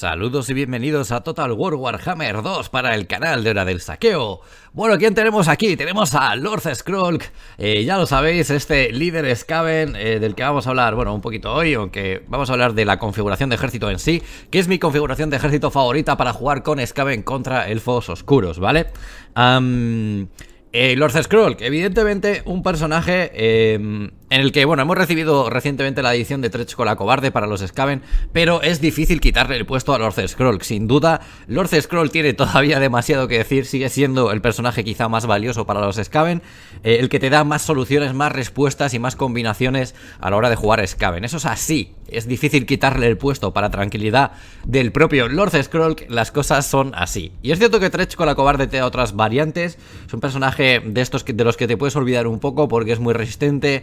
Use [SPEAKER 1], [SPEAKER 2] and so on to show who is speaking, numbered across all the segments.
[SPEAKER 1] Saludos y bienvenidos a Total War Warhammer 2 para el canal de Hora del Saqueo. Bueno, ¿quién tenemos aquí? Tenemos a Lord Scroll, eh, ya lo sabéis, este líder Skaven eh, del que vamos a hablar, bueno, un poquito hoy, aunque vamos a hablar de la configuración de ejército en sí, que es mi configuración de ejército favorita para jugar con Skaven contra elfos oscuros, ¿vale? Eh, Lord Scroll, evidentemente un personaje em, en el que, bueno, hemos recibido recientemente la edición de Trechco con la Cobarde para los Scaven, pero es difícil quitarle el puesto a Lord Scroll. Sin duda, Lord Scroll tiene todavía demasiado que decir, sigue siendo el personaje quizá más valioso para los Scaven, eh, el que te da más soluciones, más respuestas y más combinaciones a la hora de jugar Scaven. Eso es así, es difícil quitarle el puesto para tranquilidad del propio Lord Scroll, las cosas son así. Y es cierto que Trechco con la Cobarde te da otras variantes, es un personaje de estos de los que te puedes olvidar un poco porque es muy resistente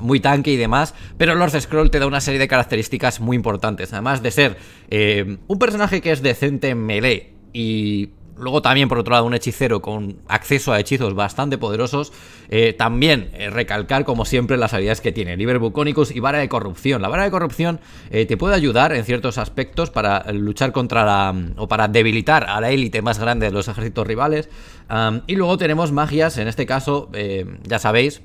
[SPEAKER 1] muy tanque y demás, pero Lord Scroll te da una serie de características muy importantes, además de ser eh, un personaje que es decente en melee y Luego también, por otro lado, un hechicero con acceso a hechizos bastante poderosos. Eh, también eh, recalcar, como siempre, las habilidades que tiene. Liber Buconicus y Vara de Corrupción. La Vara de Corrupción te puede ayudar en ciertos aspectos para luchar contra la... o para debilitar a la élite más grande de los ejércitos rivales. y luego tenemos magias, en este caso, ya sabéis,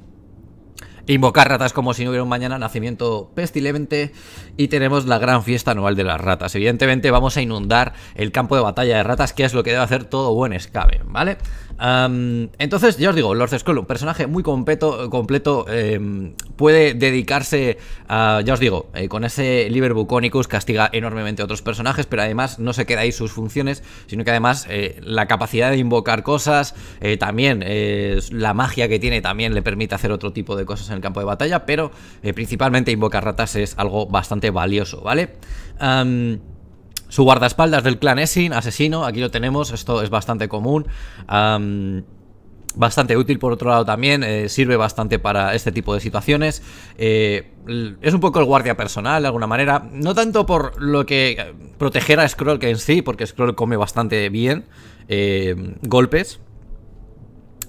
[SPEAKER 1] invocar ratas como si no hubiera un mañana, nacimiento pestilente y tenemos la gran fiesta anual de las ratas. Evidentemente vamos a inundar el campo de batalla de ratas, que es lo que debe hacer todo buen escabe, ¿vale? entonces, ya os digo, Lord Scroll, un personaje muy completo, completo em, puede dedicarse, a, ya os digo, eh, con ese Liber Buconicus castiga enormemente a otros personajes, pero además no se queda ahí sus funciones, sino que además eh, la capacidad de invocar cosas, eh, también la magia que tiene también le permite hacer otro tipo de cosas en el campo de batalla, pero principalmente invocar ratas es algo bastante valioso, ¿vale? Su guardaespaldas del clan Essin, asesino, aquí lo tenemos, esto es bastante común. bastante útil por otro lado también, eh, sirve bastante para este tipo de situaciones. Eh, es un poco el guardia personal de alguna manera, no tanto por lo que eh, proteger a Scroll que en sí, porque Scroll come bastante bien golpes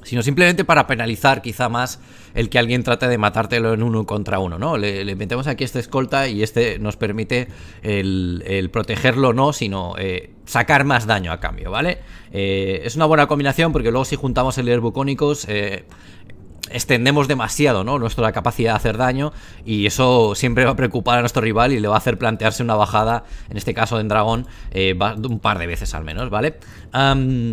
[SPEAKER 1] sino simplemente para penalizar quizá más el que alguien trate de matártelo en uno contra uno, ¿no? Le, metemos aquí este escolta y este nos permite el, protegerlo no, sino eh, sacar más daño a cambio, ¿vale? Eh, es una buena combinación porque luego si juntamos el líder extendemos demasiado ¿no? nuestra capacidad de hacer daño y eso siempre va a preocupar a nuestro rival y le va a hacer plantearse una bajada, en este caso en dragón, eh, un par de veces al menos, ¿vale?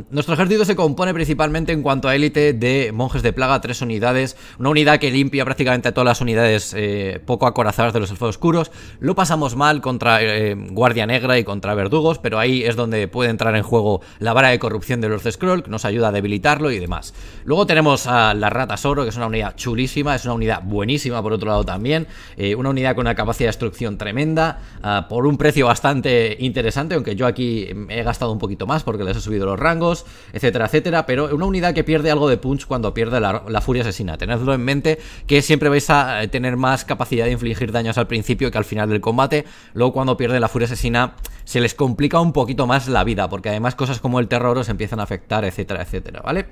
[SPEAKER 1] nuestro ejército se compone principalmente en cuanto a élite de monjes de plaga, tres unidades, una unidad que limpia prácticamente todas las unidades eh, poco acorazadas de los elfos oscuros, lo pasamos mal contra eh, guardia negra y contra verdugos, pero ahí es donde puede entrar en juego la vara de corrupción de los de Scroll, que nos ayuda a debilitarlo y demás. Luego tenemos a las ratas oro, que es una unidad chulísima, es una unidad buenísima por otro lado también, eh, una unidad con una capacidad de destrucción tremenda, ah, por un precio bastante interesante, aunque yo aquí he gastado un poquito más porque les he subido los rangos, etcétera, etcétera, pero una unidad que pierde algo de punch cuando pierde la, la furia asesina, tenedlo en mente que siempre vais a eh, tener más capacidad de infligir daños al principio que al final del combate, luego cuando pierde la furia asesina se les complica un poquito más la vida, porque además cosas como el terror os empiezan a afectar, etcétera, etcétera, ¿vale?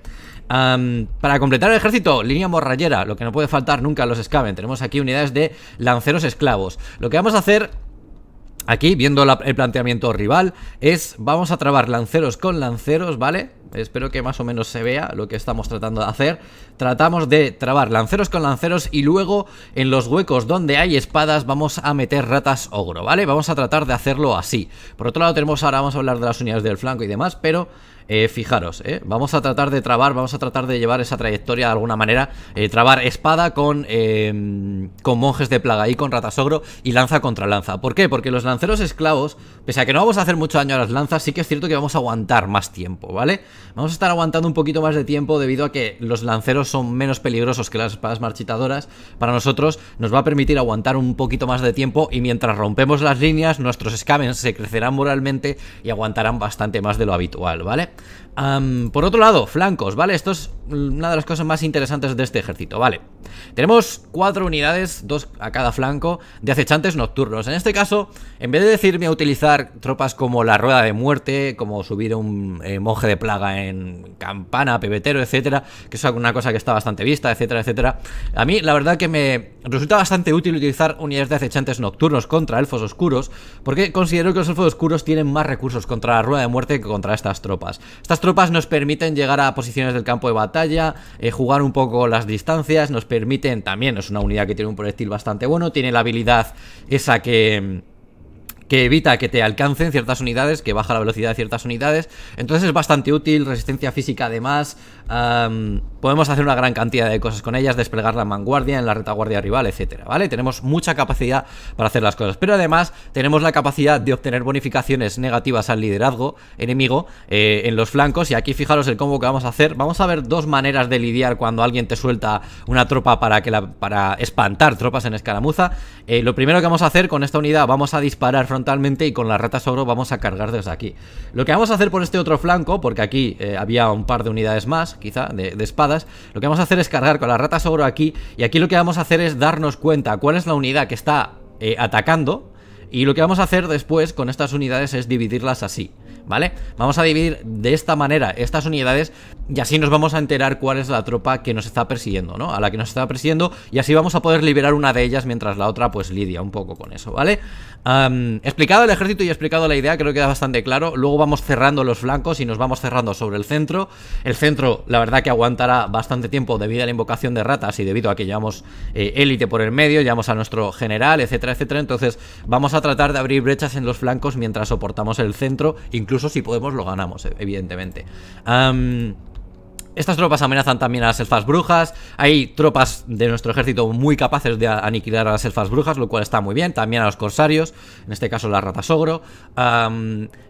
[SPEAKER 1] para completar el ejército, línea morrayera, lo que no puede faltar nunca los Scaven. Tenemos aquí unidades de lanceros esclavos. Lo que vamos a hacer aquí, viendo el planteamiento rival, es vamos a trabar lanceros con lanceros, ¿vale? Espero que más o menos se vea lo que estamos tratando de hacer. Tratamos de trabar lanceros con lanceros y luego en los huecos donde hay espadas vamos a meter ratas ogro, ¿vale? Vamos a tratar de hacerlo así. Por otro lado tenemos ahora, vamos a hablar de las unidades del flanco y demás, pero eh, fijaros, eh, vamos a tratar de trabar, vamos a tratar de llevar esa trayectoria de alguna manera, eh, trabar espada con, em, con monjes de plaga y con ratas ogro y lanza contra lanza. ¿Por qué? Porque los lanceros esclavos, pese a que no vamos a hacer mucho daño a las lanzas, sí que es cierto que vamos a aguantar más tiempo, ¿vale? Vamos a estar aguantando un poquito más de tiempo debido a que los lanceros son menos peligrosos que las espadas marchitadoras. Para nosotros nos va a permitir aguantar un poquito más de tiempo y mientras rompemos las líneas nuestros scavens se crecerán moralmente y aguantarán bastante más de lo habitual, ¿vale? por otro lado, flancos, ¿vale? Esto es una de las cosas más interesantes de este ejército, ¿vale? Tenemos cuatro unidades, dos a cada flanco, de acechantes nocturnos. En este caso, en vez de decirme a utilizar tropas como la rueda de muerte, como subir un eh, monje de plaga en campana, pebetero, etcétera, que es una cosa que está bastante vista, etcétera, etcétera, a mí la verdad que me resulta bastante útil utilizar unidades de acechantes nocturnos contra elfos oscuros, porque considero que los elfos oscuros tienen más recursos contra la rueda de muerte que contra estas tropas. Estas tropas nos permiten llegar a posiciones del campo de batalla, eh, jugar un poco las distancias, nos permiten también, es una unidad que tiene un proyectil bastante bueno, tiene la habilidad esa que mm, que evita que te alcancen ciertas unidades, que baja la velocidad de ciertas unidades. Entonces es bastante útil, resistencia física además. podemos hacer una gran cantidad de cosas con ellas, desplegar la vanguardia en la retaguardia rival, etcétera, ¿vale? Tenemos mucha capacidad para hacer las cosas. Pero además tenemos la capacidad de obtener bonificaciones negativas al liderazgo enemigo eh, en los flancos. Y aquí fijaros el combo que vamos a hacer. Vamos a ver dos maneras de lidiar cuando alguien te suelta una tropa para, que la, para espantar tropas en escaramuza. Eh, lo primero que vamos a hacer con esta unidad, vamos a disparar y con la rata oro vamos a cargar desde aquí. Lo que vamos a hacer por este otro flanco, porque aquí eh, había un par de unidades más, quizá, de, espadas, lo que vamos a hacer es cargar con la rata sobro aquí y aquí lo que vamos a hacer es darnos cuenta cuál es la unidad que está eh, atacando y lo que vamos a hacer después con estas unidades es dividirlas así. ¿vale? Vamos a dividir de esta manera estas unidades y así nos vamos a enterar cuál es la tropa que nos está persiguiendo, ¿no? A la que nos está persiguiendo. Y así vamos a poder liberar una de ellas mientras la otra pues lidia un poco con eso, ¿vale? explicado el ejército y explicado la idea, creo que queda bastante claro. Luego vamos cerrando los flancos y nos vamos cerrando sobre el centro. El centro, la verdad que aguantará bastante tiempo debido a la invocación de ratas y debido a que llevamos eh, élite por el medio, llevamos a nuestro general, etcétera, etcétera. Entonces vamos a tratar de abrir brechas en los flancos mientras soportamos el centro, incluso si podemos lo ganamos, evidentemente. Estas tropas amenazan también a las elfas brujas. Hay tropas de nuestro ejército muy capaces de aniquilar a las elfas brujas, lo cual está muy bien. También a los corsarios, en este caso la rata sogro.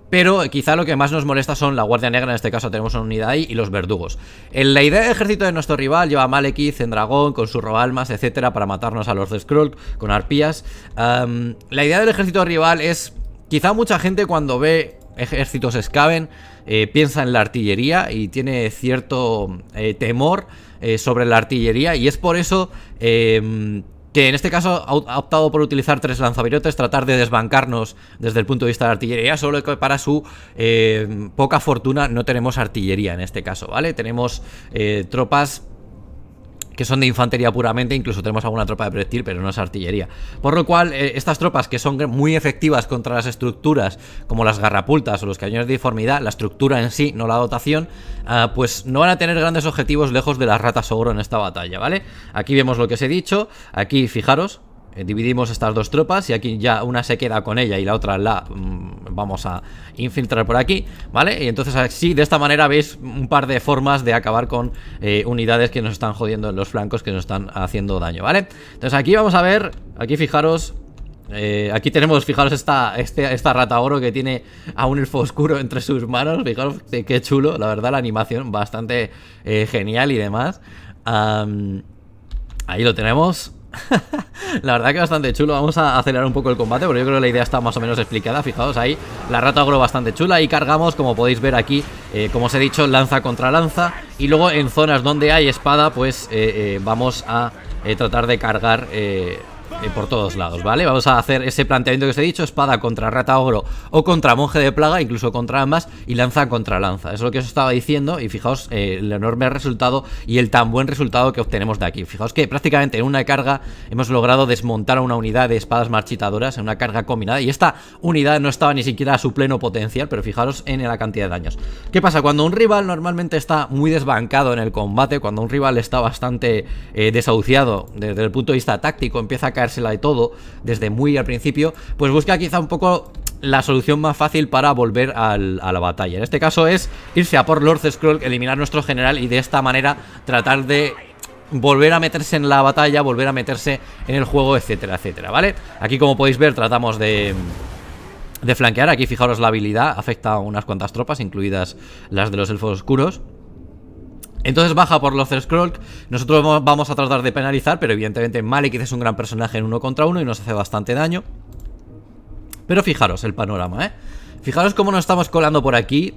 [SPEAKER 1] pero quizá lo que más nos molesta son la Guardia Negra, en este caso tenemos una unidad ahí, y los verdugos. Eh, la idea del ejército de nuestro rival lleva a Malekith, Dragón, con su robalmas, etcétera, para matarnos a los de Skrull con arpías. la idea del ejército rival es. Quizá mucha gente cuando ve ejércitos escaven, eh, piensa en la artillería y tiene cierto eh, temor eh, sobre la artillería y es por eso em, que en este caso ha optado por utilizar tres lanzavirotes, tratar de desbancarnos desde el punto de vista de la artillería, solo que para su poca fortuna no tenemos artillería en este caso, ¿vale? Tenemos tropas que son de infantería puramente, incluso tenemos alguna tropa de proyectil, pero no es artillería. Por lo cual, eh, estas tropas que son muy efectivas contra las estructuras, como las garrapultas o los cañones de deformidad, la estructura en sí, no la dotación, ah, pues no van a tener grandes objetivos lejos de las ratas ogro en esta batalla, ¿vale? Aquí vemos lo que os he dicho, aquí fijaros, eh, dividimos estas dos tropas y aquí ya una se queda con ella y la otra la mm, vamos a infiltrar por aquí, ¿vale? Y entonces así, de esta manera veis un par de formas de acabar con eh, unidades que nos están jodiendo en los flancos, que nos están haciendo daño, ¿vale? Entonces aquí vamos a ver, aquí fijaros... Eh, aquí tenemos, fijaros, esta, este, esta rata oro que tiene aún un elfo oscuro entre sus manos. Fijaros qué chulo, la verdad, la animación bastante genial y demás. ahí lo tenemos. la verdad que bastante chulo, vamos a acelerar un poco el combate porque yo creo que la idea está más o menos explicada, fijaos ahí, la rata agro bastante chula y cargamos, como podéis ver aquí, eh, como os he dicho, lanza contra lanza y luego en zonas donde hay espada pues eh, eh, vamos a tratar de cargar eh, por todos lados, ¿vale? Vamos a hacer ese planteamiento que os he dicho, espada contra rata ogro o contra monje de plaga, incluso contra ambas, y lanza contra lanza. es lo que os estaba diciendo y fijaos eh, el enorme resultado y el tan buen resultado que obtenemos de aquí. Fijaos que prácticamente en una carga hemos logrado desmontar a una unidad de espadas marchitadoras en una carga combinada y esta unidad no estaba ni siquiera a su pleno potencial, pero fijaos en la cantidad de daños. ¿Qué pasa? Cuando un rival normalmente está muy desbancado en el combate, cuando un rival está bastante eh, desahuciado desde el punto de vista táctico, empieza a caer la de todo desde muy al principio, pues busca quizá un poco la solución más fácil para volver a la batalla. En este caso es irse a por Lord Scroll, eliminar nuestro general y de esta manera tratar de volver a meterse en la batalla, volver a meterse en el juego, etcétera, etcétera, ¿vale? Aquí como podéis ver tratamos de de flanquear. Aquí fijaros la habilidad, afecta a unas cuantas tropas, incluidas las de los elfos oscuros. Entonces baja por los Scroll. Nosotros vamos a tratar de penalizar, pero evidentemente Malik es un gran personaje en uno contra uno y nos hace bastante daño. Pero fijaros el panorama, ¿eh? Fijaros cómo nos estamos colando por aquí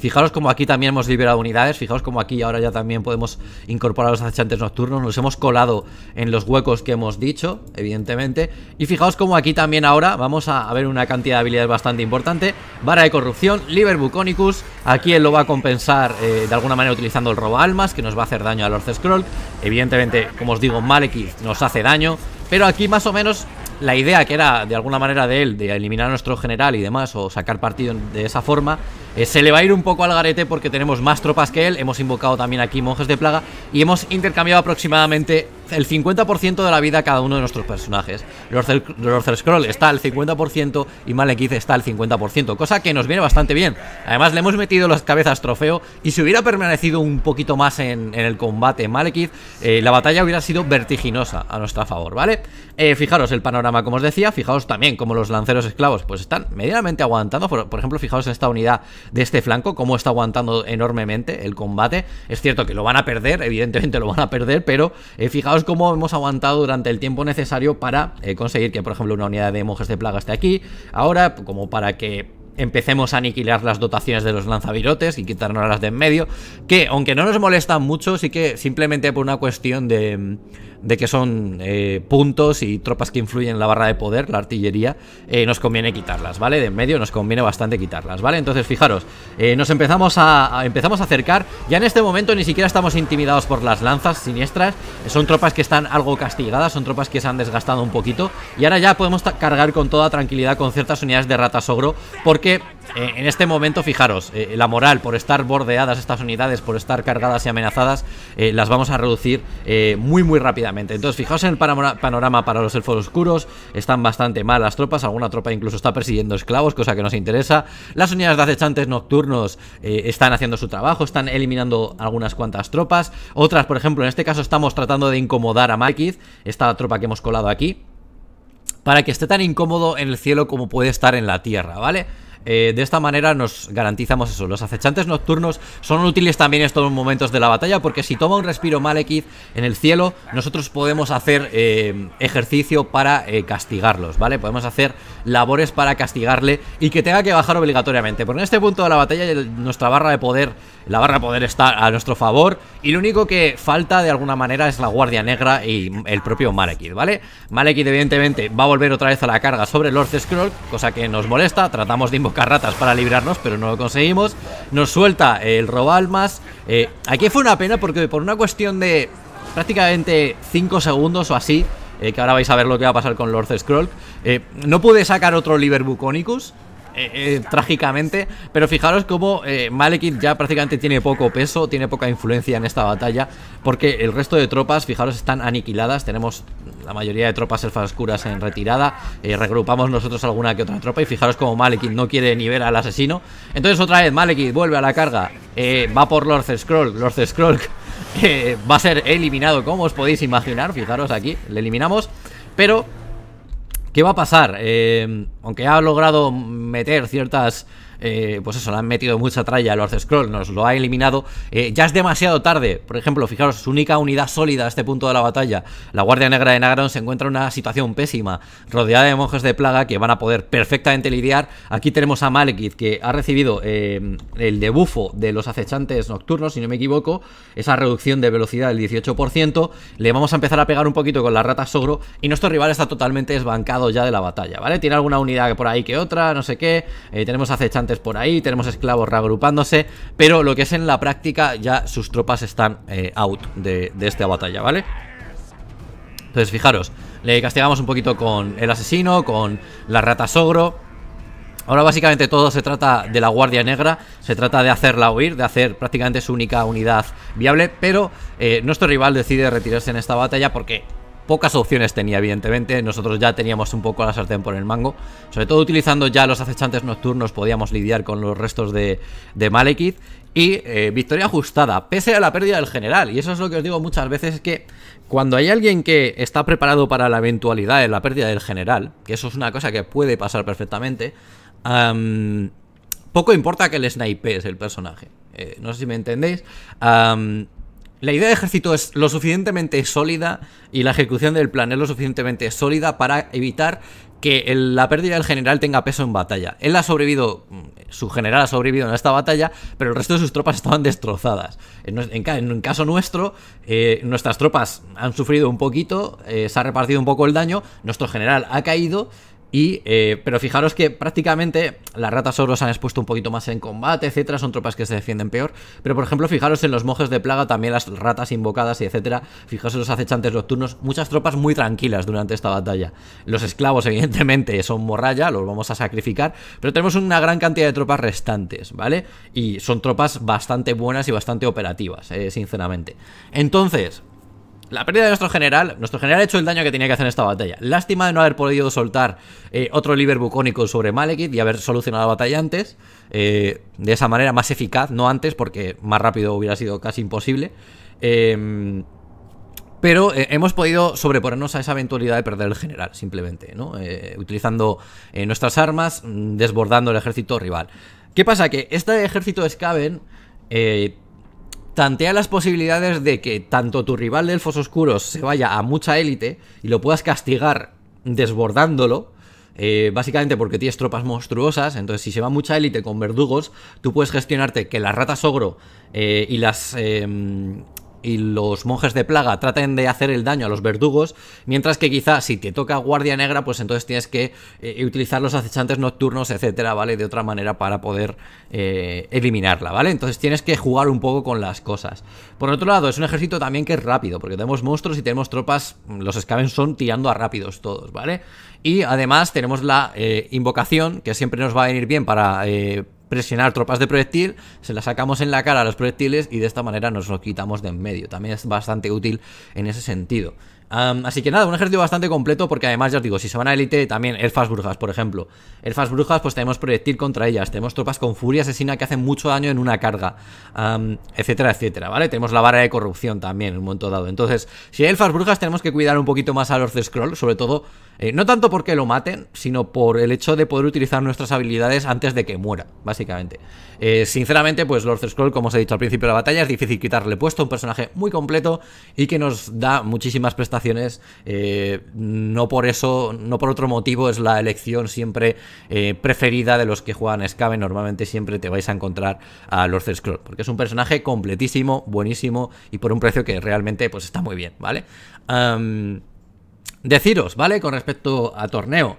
[SPEAKER 1] Fijaros como aquí también hemos liberado unidades, fijaos como aquí ahora ya también podemos incorporar los acechantes nocturnos, nos hemos colado en los huecos que hemos dicho, evidentemente, y fijaos como aquí también ahora vamos a ver una cantidad de habilidades bastante importante, vara de corrupción, liber buconicus, aquí él lo va a compensar eh, de alguna manera utilizando el robo almas, que nos va a hacer daño a Lord Scroll, evidentemente, como os digo, Malekith nos hace daño, pero aquí más o menos la idea que era de alguna manera de él, de eliminar a nuestro general y demás, o sacar partido de esa forma, eh, se le va a ir un poco al garete porque tenemos más tropas que él. Hemos invocado también aquí monjes de plaga y hemos intercambiado aproximadamente el 50% de la vida a cada uno de nuestros personajes. Lord Scroll está al 50% y Malekith está al 50%, cosa que nos viene bastante bien. Además, le hemos metido las cabezas trofeo y si hubiera permanecido un poquito más en, el combate Malekith, eh, la batalla hubiera sido vertiginosa a nuestra favor, ¿vale? Eh, fijaros el panorama, como os decía, fijaos también como los lanceros esclavos pues están medianamente aguantando. Por, ejemplo, fijaos en esta unidad de este flanco, cómo está aguantando enormemente el combate. Es cierto que lo van a perder, evidentemente lo van a perder, pero eh, fijaos cómo hemos aguantado durante el tiempo necesario para eh, conseguir que, por ejemplo, una unidad de monjes de plaga esté aquí. Ahora, como para que empecemos a aniquilar las dotaciones de los lanzavirotes y quitarnos las de en medio, que aunque no nos molestan mucho, sí que simplemente por una cuestión de de que son eh, puntos y tropas que influyen en la barra de poder, la artillería, eh, nos conviene quitarlas, ¿vale? De en medio nos conviene bastante quitarlas, ¿vale? Entonces, fijaros, eh, nos empezamos a, empezamos a acercar. Ya en este momento ni siquiera estamos intimidados por las lanzas siniestras. Son tropas que están algo castigadas, son tropas que se han desgastado un poquito. Y ahora ya podemos cargar con toda tranquilidad con ciertas unidades de ratas ogro, porque eh, en este momento, fijaros, eh, la moral por estar bordeadas estas unidades, por estar cargadas y amenazadas, eh, las vamos a reducir muy, muy rápidamente. Entonces, fijaos en el panorama para los elfos oscuros, están bastante mal las tropas, alguna tropa incluso está persiguiendo esclavos, cosa que nos interesa. Las unidades de acechantes nocturnos están haciendo su trabajo, están eliminando algunas cuantas tropas. Otras, por ejemplo, en este caso estamos tratando de incomodar a Malkith, esta tropa que hemos colado aquí, para que esté tan incómodo en el cielo como puede estar en la tierra, ¿vale? vale eh, de esta manera nos garantizamos eso. Los acechantes nocturnos son útiles también en estos momentos de la batalla, porque si toma un respiro Malekith en el cielo, nosotros podemos hacer eh, ejercicio para eh, castigarlos, ¿vale? Podemos hacer labores para castigarle y que tenga que bajar obligatoriamente. Porque en este punto de la batalla nuestra barra de poder, la barra de poder está a nuestro favor y lo único que falta de alguna manera es la Guardia Negra y el propio Malekith, ¿vale? Malekith evidentemente va a volver otra vez a la carga sobre Lord Scroll, cosa que nos molesta, tratamos de invocar carratas para librarnos, pero no lo conseguimos. Nos suelta el robalmas. Eh, aquí fue una pena porque por una cuestión de prácticamente 5 segundos o así, eh, que ahora vais a ver lo que va a pasar con Lord Scroll, eh, no pude sacar otro Liber Buconicus. Eh, eh, trágicamente. Pero fijaros cómo eh, Malekith ya prácticamente tiene poco peso, tiene poca influencia en esta batalla, porque el resto de tropas, fijaros, están aniquiladas. Tenemos la mayoría de tropas elfas oscuras en retirada, regrupamos nosotros alguna que otra tropa y fijaros cómo Malekith no quiere ni ver al asesino. Entonces otra vez Malekith vuelve a la carga, va por Lord Scroll, Lord Scroll va a ser eliminado, como os podéis imaginar, fijaros aquí, le eliminamos, pero ¿Qué va a pasar? Eh, aunque ha logrado meter ciertas eh, pues eso, le han metido mucha tralla los Lord Scroll, nos lo ha eliminado. Eh, ya es demasiado tarde. Por ejemplo, fijaros, su única unidad sólida a este punto de la batalla, la Guardia Negra de Nagaron, se encuentra en una situación pésima, rodeada de monjes de plaga que van a poder perfectamente lidiar. Aquí tenemos a Malekith, que ha recibido eh, el debufo de los acechantes nocturnos, si no me equivoco, esa reducción de velocidad del 18%. Le vamos a empezar a pegar un poquito con la rata Sogro y nuestro rival está totalmente esbancado ya de la batalla, ¿vale? Tiene alguna unidad por ahí que otra, no sé qué. tenemos acechantes por ahí, tenemos esclavos reagrupándose, pero lo que es en la práctica ya sus tropas están eh, out de, esta batalla, ¿vale? Entonces, fijaros, le castigamos un poquito con el asesino, con la rata sogro. Ahora básicamente todo se trata de la Guardia Negra, se trata de hacerla huir, de hacer prácticamente su única unidad viable, pero eh, nuestro rival decide retirarse en esta batalla porque pocas opciones tenía, evidentemente. Nosotros ya teníamos un poco la sartén por el mango. Sobre todo utilizando ya los acechantes nocturnos podíamos lidiar con los restos de, de Malekith. Y eh, victoria ajustada, pese a la pérdida del general. Y eso es lo que os digo muchas veces, que cuando hay alguien que está preparado para la eventualidad de la pérdida del general, que eso es una cosa que puede pasar perfectamente, poco importa que el snipees es el personaje. Eh, no sé si me entendéis. La idea de ejército es lo suficientemente sólida y la ejecución del plan es lo suficientemente sólida para evitar que la pérdida del general tenga peso en batalla. Él ha sobrevivido, mm, su general ha sobrevivido en esta batalla, pero el resto de sus tropas estaban destrozadas. En, en, caso nuestro, eh, nuestras tropas han sufrido un poquito, eh, se ha repartido un poco el daño, nuestro general ha caído, y, eh, pero fijaros que prácticamente las ratas oro han expuesto un poquito más en combate, etcétera, son tropas que se defienden peor. Pero por ejemplo, fijaros en los monjes de plaga, también las ratas invocadas y etcétera. Fijaros en los acechantes nocturnos, muchas tropas muy tranquilas durante esta batalla. Los esclavos, evidentemente, son morralla, los vamos a sacrificar, pero tenemos una gran cantidad de tropas restantes, ¿vale? Y son tropas bastante buenas y bastante operativas, eh, sinceramente. Entonces, la pérdida de nuestro general, nuestro general ha hecho el daño que tenía que hacer en esta batalla. Lástima de no haber podido soltar eh, otro liber bucónico sobre Malekith y haber solucionado la batalla antes. Eh, de esa manera más eficaz, no antes, porque más rápido hubiera sido casi imposible. Em, pero eh, hemos podido sobreponernos a esa eventualidad de perder el general, simplemente, ¿no? utilizando nuestras armas, mm, desbordando el ejército rival. ¿Qué pasa? Que este ejército de Eh tantea las posibilidades de que tanto tu rival de Elfos Oscuros se vaya a mucha élite y lo puedas castigar desbordándolo, eh, básicamente porque tienes tropas monstruosas, entonces si se va mucha élite con verdugos, tú puedes gestionarte que las ratas ogro eh, y las, em, y los monjes de plaga traten de hacer el daño a los verdugos, mientras que quizá si te toca guardia negra, pues entonces tienes que eh, utilizar los acechantes nocturnos, etcétera, ¿vale? De otra manera para poder eh, eliminarla, ¿vale? Entonces tienes que jugar un poco con las cosas. Por otro lado, es un ejército también que es rápido, porque tenemos monstruos y tenemos tropas, los escaven son tirando a rápidos todos, ¿vale? Y además tenemos la eh, invocación, que siempre nos va a venir bien para presionar tropas de proyectil, se las sacamos en la cara a los proyectiles y de esta manera nos lo quitamos de en medio. También es bastante útil en ese sentido. así que nada, un ejército bastante completo porque además, ya os digo, si se van a élite, también elfas brujas, por ejemplo. Elfas brujas, pues tenemos proyectil contra ellas, tenemos tropas con furia asesina que hacen mucho daño en una carga, etcétera, etcétera, ¿vale? Tenemos la vara de corrupción también en un momento dado. Entonces, si hay elfas brujas, tenemos que cuidar un poquito más a los de scroll, sobre todo eh, no tanto porque lo maten, sino por el hecho de poder utilizar nuestras habilidades antes de que muera, básicamente. Eh, sinceramente, pues Lord Scroll, como os he dicho al principio de la batalla, es difícil quitarle puesto, un personaje muy completo y que nos da muchísimas prestaciones. Eh, no por eso, no por otro motivo es la elección siempre preferida de los que juegan Scaven. Normalmente siempre te vais a encontrar a Lord Scroll, porque es un personaje completísimo, buenísimo y por un precio que realmente pues está muy bien, ¿vale? Deciros, ¿vale? Con respecto a torneo.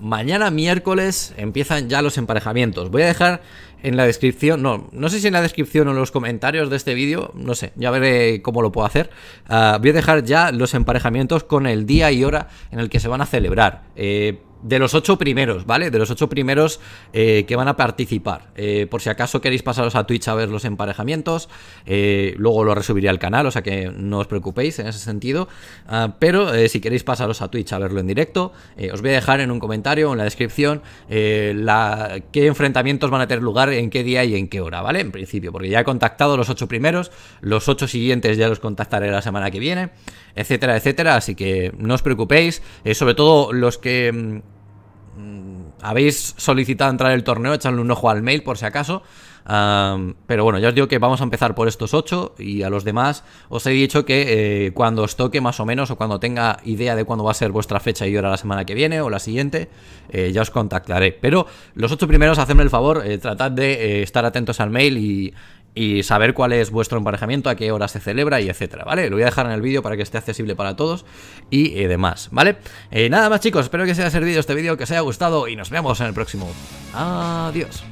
[SPEAKER 1] mañana miércoles empiezan ya los emparejamientos. Voy a dejar en la descripción, no, no sé si en la descripción o en los comentarios de este vídeo, no sé, ya veré cómo lo puedo hacer. Ah, voy a dejar ya los emparejamientos con el día y hora en el que se van a celebrar. Eh, de los ocho primeros, ¿vale? De los ocho primeros eh, que van a participar. Eh, por si acaso queréis pasaros a Twitch a ver los emparejamientos, eh, luego lo resubiré al canal, o sea que no os preocupéis en ese sentido. Ah, pero si queréis pasaros a Twitch a verlo en directo, os voy a dejar en un comentario en la descripción la, qué enfrentamientos van a tener lugar, en qué día y en qué hora, ¿vale? En principio, porque ya he contactado los ocho primeros, los ocho siguientes ya los contactaré la semana que viene, etcétera, etcétera. Así que no os preocupéis, sobre todo los que mm, habéis solicitado entrar el torneo, echadle un ojo al mail por si acaso. pero bueno, ya os digo que vamos a empezar por estos ocho y a los demás os he dicho que eh, cuando os toque más o menos o cuando tenga idea de cuándo va a ser vuestra fecha y hora la semana que viene o la siguiente, eh, ya os contactaré. Pero los ocho primeros, hacedme el favor, eh, tratad de estar atentos al mail y, y saber cuál es vuestro emparejamiento, a qué hora se celebra y etcétera, ¿vale? Lo voy a dejar en el vídeo para que esté accesible para todos y eh, demás, ¿vale? Eh, nada más chicos, espero que os haya servido este vídeo, que os haya gustado y nos vemos en el próximo. Adiós.